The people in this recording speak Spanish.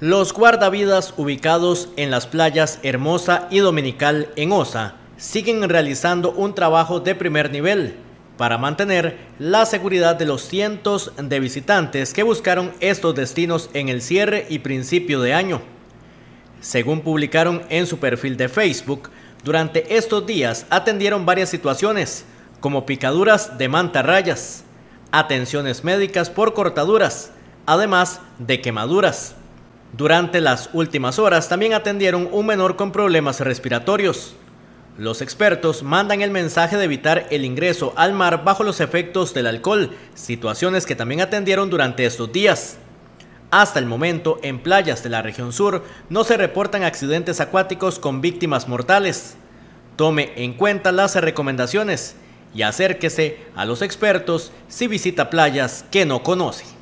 Los guardavidas ubicados en las playas Hermosa y Dominical en Osa siguen realizando un trabajo de primer nivel para mantener la seguridad de los cientos de visitantes que buscaron estos destinos en el cierre y principio de año. Según publicaron en su perfil de Facebook, durante estos días atendieron varias situaciones, como picaduras de mantarrayas, atenciones médicas por cortaduras, además de quemaduras. Durante las últimas horas también atendieron un menor con problemas respiratorios. Los expertos mandan el mensaje de evitar el ingreso al mar bajo los efectos del alcohol, situaciones que también atendieron durante estos días. Hasta el momento, en playas de la región sur no se reportan accidentes acuáticos con víctimas mortales. Tome en cuenta las recomendaciones y acérquese a los expertos si visita playas que no conoce.